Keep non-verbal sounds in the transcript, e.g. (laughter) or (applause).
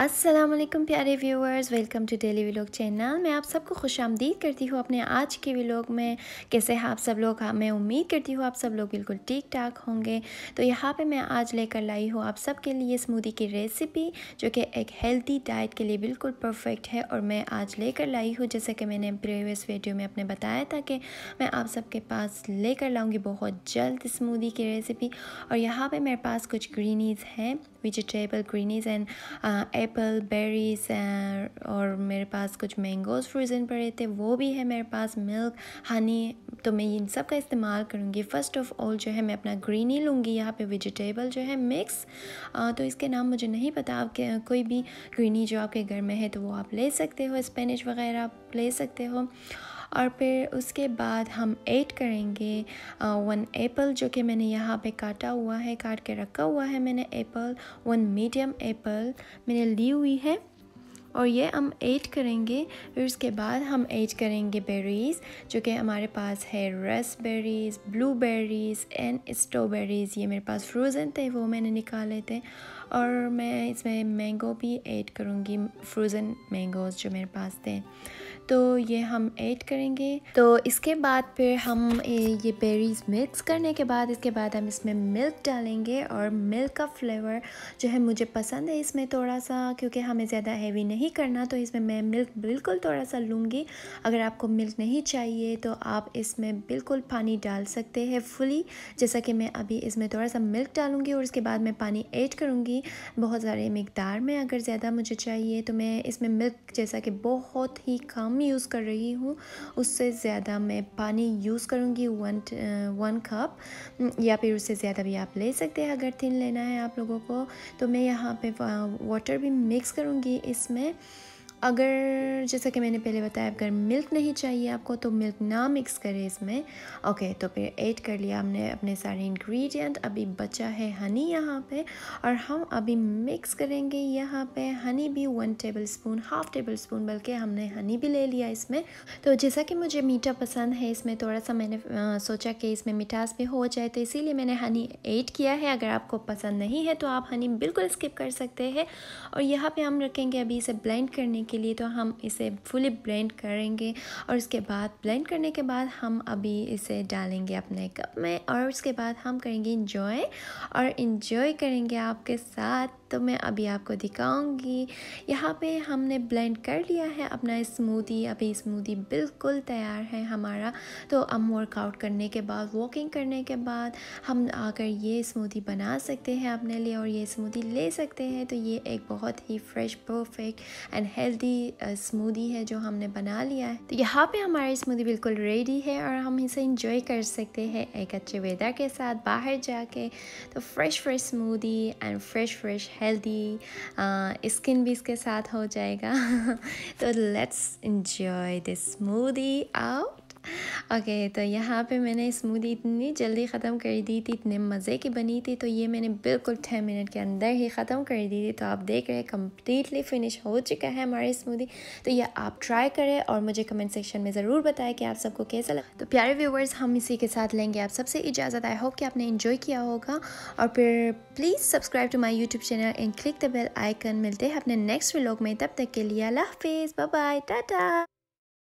अस्सलाम वालेकुम प्यारे viewers welcome to daily vlog channel मैं आप सबको खुश आमदीद करती हूँ अपने आज के व्लॉग में कैसे हैं आप सब लोग हाँ, मैं उम्मीद करती हूँ आप सब लोग बिल्कुल ठीक ठाक होंगे तो यहाँ पे मैं आज लेकर लाई हूँ आप सब के लिए स्मूदी की रेसिपी जो कि एक हेल्दी डाइट के लिए बिल्कुल परफेक्ट है और मैं आज लेकर लाई हूँ जैसे कि मैंने प्रीवियस वीडियो में अपने बताया था कि मैं आप सबके पास लेकर लाऊँगी बहुत जल्द स्मूदी की रेसिपी और यहाँ पर मेरे पास कुछ ग्रीनीज़ हैं vegetable greenies and apple berries और मेरे पास कुछ मैंगोज फ्रोज़न पड़े थे वो भी है मेरे पास मिल्क हनी तो मैं इन सब का इस्तेमाल करूँगी फ़र्स्ट ऑफ ऑल जो है मैं अपना ग्रीनी लूँगी यहाँ पे वेजिटेबल जो है मिक्स uh, तो इसके नाम मुझे नहीं पता आपके कोई भी ग्रीनी जो आपके घर में है तो वो आप ले सकते हो स्पेनिश वगैरह आप ले सकते हो और फिर उसके बाद हम ऐड करेंगे वन एप्पल जो कि मैंने यहाँ पे काटा हुआ है काट के रखा हुआ है मैंने एप्पल वन मीडियम एप्पल मैंने ली हुई है और ये हम ऐड करेंगे फिर उसके बाद हम ऐड करेंगे बेरीज़ जो कि हमारे पास है berries blueberries and strawberries ये मेरे पास फ्रोज़न थे वो मैंने निकाले थे और मैं इसमें मैंगो भी ऐड करूँगी फ्रोज़न मैंगोज़ जो मेरे पास थे तो ये हम ऐड करेंगे तो इसके बाद फिर हम ये बेरीज़ मिक्स करने के बाद इसके बाद हम इसमें मिल्क डालेंगे और मिल्क का फ्लेवर जो है मुझे पसंद है इसमें थोड़ा सा क्योंकि हमें ज़्यादा हैवी नहीं नहीं करना तो इसमें मैं मिल्क बिल्कुल थोड़ा सा लूँगी अगर आपको मिल्क नहीं चाहिए तो आप इसमें बिल्कुल पानी डाल सकते हैं फुली जैसा कि मैं अभी इसमें थोड़ा सा मिल्क डालूँगी और उसके बाद मैं पानी ऐड करूँगी बहुत सारे मकदार में अगर ज़्यादा मुझे चाहिए तो मैं इसमें मिल्क जैसा कि बहुत ही कम यूज़ कर रही हूँ उससे ज़्यादा मैं पानी यूज़ करूँगी वन वन कप या फिर उससे ज़्यादा भी आप ले सकते हैं अगर थिन लेना है आप लोगों को तो मैं यहाँ पे वाटर भी मिक्स करूँगी इसमें né? अगर जैसा कि मैंने पहले बताया अगर मिल्क नहीं चाहिए आपको तो मिल्क ना मिक्स करें इसमें ओके तो फिर ऐड कर लिया हमने अपने सारे इंग्रेडिएंट अभी बचा है हनी यहाँ पे और हम अभी मिक्स करेंगे यहाँ पे हनी भी one tablespoon half tablespoon बल्कि हमने हनी भी ले लिया इसमें तो जैसा कि मुझे मीठा पसंद है इसमें थोड़ा सा मैंने आ, सोचा कि इसमें मिठास भी हो जाए तो इसीलिए मैंने हनी ऐड किया है अगर आपको पसंद नहीं है तो आप हनी बिल्कुल स्किप कर सकते हैं और यहाँ पर हम रखेंगे अभी इसे ब्लेंड करने के लिए तो हम इसे फुली ब्लेंड करेंगे और उसके बाद ब्लेंड करने के बाद हम अभी इसे डालेंगे अपने कप में और उसके बाद हम करेंगे इंजॉय और इंजॉय करेंगे आपके साथ तो मैं अभी आपको दिखाऊंगी यहाँ पे हमने ब्लेंड कर लिया है अपना स्मूदी अभी स्मूदी बिल्कुल तैयार है हमारा तो हम वर्कआउट करने के बाद वॉकिंग करने के बाद हम आकर ये स्मूदी बना सकते हैं अपने लिए और ये स्मूदी ले सकते हैं तो ये एक बहुत ही fresh perfect and health healthy smoothie है जो हमने बना लिया है तो यहाँ पे हमारी स्मूदी बिल्कुल रेडी है और हम इसे इंजॉय कर सकते हैं एक अच्छे वेदर के साथ बाहर जाके तो fresh fresh smoothie and fresh fresh healthy skin भी इसके साथ हो जाएगा (laughs) तो let's enjoy this smoothie out okay okay, तो यहाँ पे मैंने स्मूदी इतनी जल्दी ख़त्म कर दी थी इतने मज़े की बनी थी तो ये मैंने बिल्कुल छः मिनट के अंदर ही ख़त्म कर दी थी तो आप देख रहे हैं कम्प्लीटली फिनिश हो चुका है हमारी स्मूदी तो ये आप ट्राई करें और मुझे कमेंट सेक्शन में ज़रूर बताएं कि आप सबको कैसा लगा तो प्यारे व्यूवर्स हम इसी के साथ लेंगे आप सबसे इजाज़त आई होप कि आपने इन्जॉय किया होगा और फिर please subscribe to my YouTube channel and click the bell icon मिलते हैं अपने नेक्स्ट व्लॉग में तब तक के लिए अल्लाह हाफिज़ बाय टाटा